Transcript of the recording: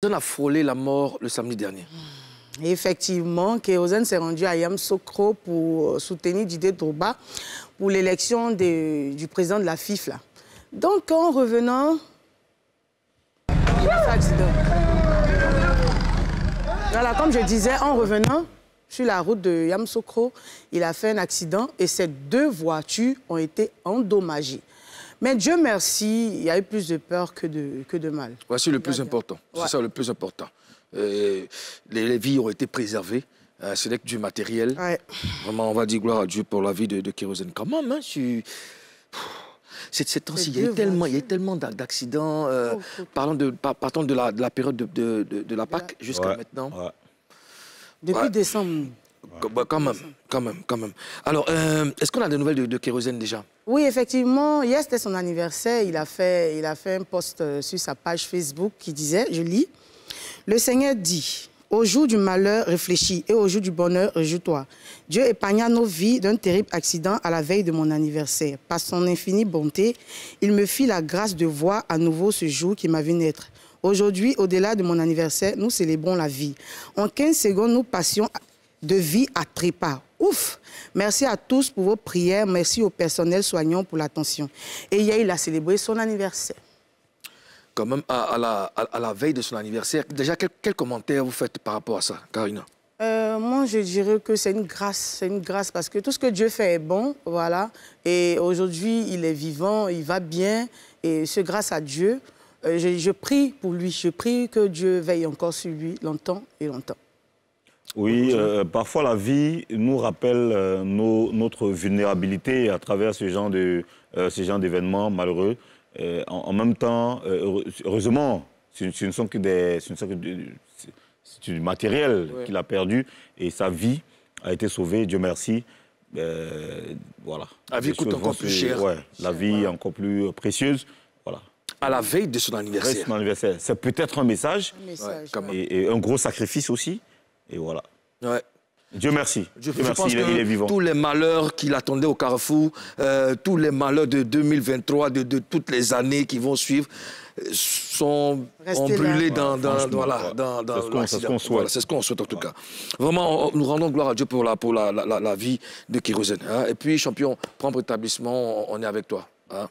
Kérozen a frôlé la mort le samedi dernier. Hmm. Effectivement, Kérozen s'est rendu à Yamsokro pour euh, soutenir Didier Droba pour l'élection du président de la Fifa. Donc, en revenant, Voilà, comme je disais, en revenant sur la route de Yamsokro, il a fait un accident et ces deux voitures ont été endommagées. Mais Dieu merci, il y a eu plus de peur que de, que de mal. Voici le plus important. C'est ça le plus important. Euh, les, vies ont été préservées. Euh, c'est que du matériel. Vraiment, on va dire gloire à Dieu pour la vie de, Kérosène. Quand même, hein, Cette, temps il tellement, il y a tellement d'accidents. Euh, de, de la, période de, la Pâque jusqu'à maintenant. Depuis décembre bah, bah, quand même, quand même, quand même. Alors, euh, est-ce qu'on a des nouvelles de, Kérosène déjà Oui, effectivement. Hier, c'était son anniversaire. Il a, fait, il a fait un post euh, sur sa page Facebook qui disait, je lis, Le Seigneur dit, au jour du malheur, réfléchis, et au jour du bonheur, rejoue toi Dieu épargna nos vies d'un terrible accident à la veille de mon anniversaire. Par son infinie bonté, il me fit la grâce de voir à nouveau ce jour qui m'a vu naître. Aujourd'hui, au-delà de mon anniversaire, nous célébrons la vie. En 15 secondes, nous passions de vie à trépas. Ouf Merci à tous pour vos prières. Merci au personnel soignant pour l'attention. Et hier, il a célébré son anniversaire. Quand même, à, la, veille de son anniversaire, déjà, quels quel commentaires vous faites par rapport à ça, Karina euh, moi, je dirais que c'est une grâce, c'est une grâce parce que tout ce que Dieu fait est bon, voilà. Et aujourd'hui, il est vivant, il va bien, et c'est grâce à Dieu. Euh, je prie pour lui, je prie que Dieu veille encore sur lui longtemps et longtemps. Oui, hein. euh, parfois la vie nous rappelle euh, notre vulnérabilité à travers ce genre de euh, ces d'événements malheureux. En, même temps, heureusement, ce, ne sont que des du, c'est du matériel qu'il a perdu et sa vie a été sauvée, Dieu merci. voilà. La vie coûte encore plus cher. la vie est encore plus précieuse. Voilà à la veille de son anniversaire. C'est peut-être un message, et, un gros sacrifice aussi. Et voilà. Dieu merci. Je, Dieu merci, pense il, que est vivant. Tous les malheurs qu'il attendait au Carrefour, euh, tous les malheurs de 2023, de, toutes les années qui vont suivre, euh, sont brûlés dans, l'accident. voilà, dans, C'est ce qu'on souhaite. c'est ce qu'on souhaite en tout cas. Vraiment, nous rendons gloire à Dieu pour la, pour la, vie de Kérosène. Hein. Et puis, champion, prendre établissement, on, est avec toi. Hein.